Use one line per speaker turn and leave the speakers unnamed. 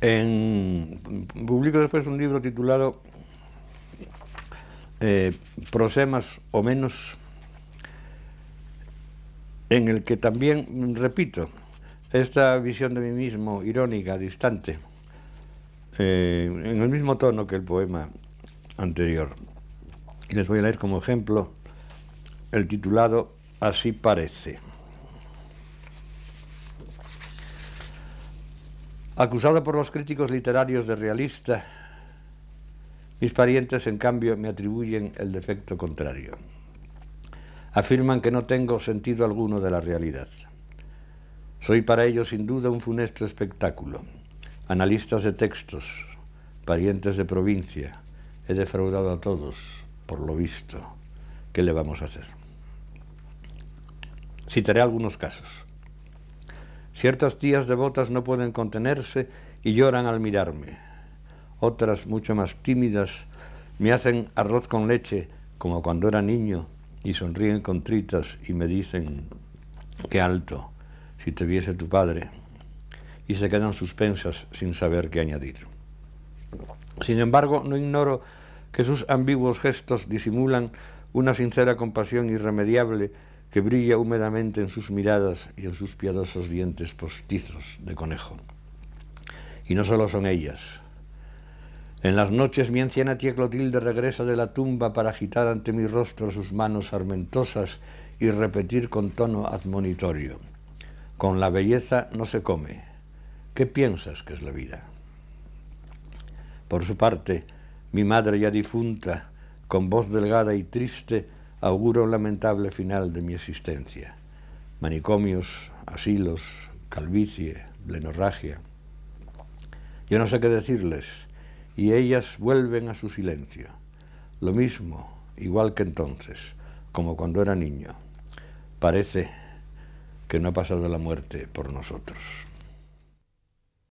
publico después un libro titulado eh, Prosemas o menos, en el que también repito esta visión de mí mismo irónica, distante, eh, en el mismo tono que el poema anterior. Y les voy a leer como ejemplo el titulado Así parece. Acusado por los críticos literarios de realista, mis parientes, en cambio, me atribuyen el defecto contrario. Afirman que no tengo sentido alguno de la realidad. Soy para ellos, sin duda, un funesto espectáculo. Analistas de textos, parientes de provincia, he defraudado a todos, por lo visto. ¿Qué le vamos a hacer? Citaré algunos casos. Ciertas tías devotas no pueden contenerse y lloran al mirarme. Otras, mucho más tímidas, me hacen arroz con leche, como cuando era niño, y sonríen contritas y me dicen, qué alto, si te viese tu padre, y se quedan suspensas sin saber qué añadir. Sin embargo, no ignoro que sus ambiguos gestos disimulan una sincera compasión irremediable que brilla húmedamente en sus miradas y en sus piadosos dientes postizos de conejo. Y no solo son ellas. En las noches mi anciana tía Clotilde regresa de la tumba para agitar ante mi rostro sus manos armentosas y repetir con tono admonitorio. Con la belleza no se come. ¿Qué piensas que es la vida? Por su parte, mi madre ya difunta, con voz delgada y triste, auguro un lamentable final de mi existencia. Manicomios, asilos, calvicie, blenorragia. Yo no sé qué decirles, y ellas vuelven a su silencio. Lo mismo, igual que entonces, como cuando era niño. Parece que no ha pasado la muerte por nosotros.